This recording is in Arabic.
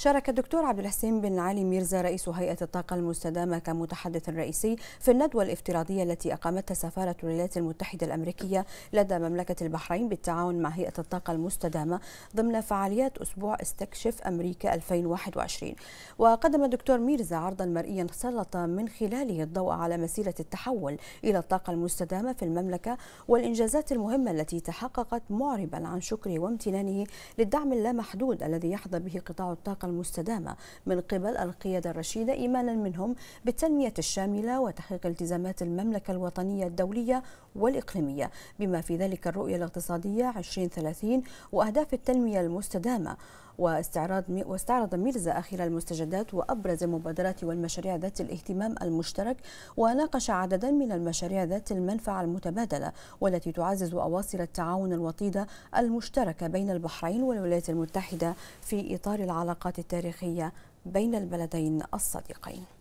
شارك الدكتور عبد الحسين بن علي ميرزا رئيس هيئة الطاقة المستدامة كمتحدث رئيسي في الندوة الافتراضية التي أقامتها سفارة الولايات المتحدة الأمريكية لدى مملكة البحرين بالتعاون مع هيئة الطاقة المستدامة ضمن فعاليات أسبوع استكشف أمريكا 2021 وقدم الدكتور ميرزا عرضا مرئيا سلط من خلاله الضوء على مسيرة التحول إلى الطاقة المستدامة في المملكة والإنجازات المهمة التي تحققت معربا عن شكره وامتنانه للدعم اللامحدود الذي يحظى به قطاع الطاقة المستدامة من قبل القيادة الرشيدة إيمانا منهم بالتنمية الشاملة وتحقيق التزامات المملكة الوطنية الدولية والإقليمية بما في ذلك الرؤية الاقتصادية 2030 وأهداف التنمية المستدامة واستعراض واستعرض ميرزا آخر المستجدات وأبرز المبادرات والمشاريع ذات الاهتمام المشترك وناقش عددا من المشاريع ذات المنفعة المتبادلة والتي تعزز أواصر التعاون الوطيدة المشتركة بين البحرين والولايات المتحدة في إطار العلاقات التاريخية بين البلدين الصديقين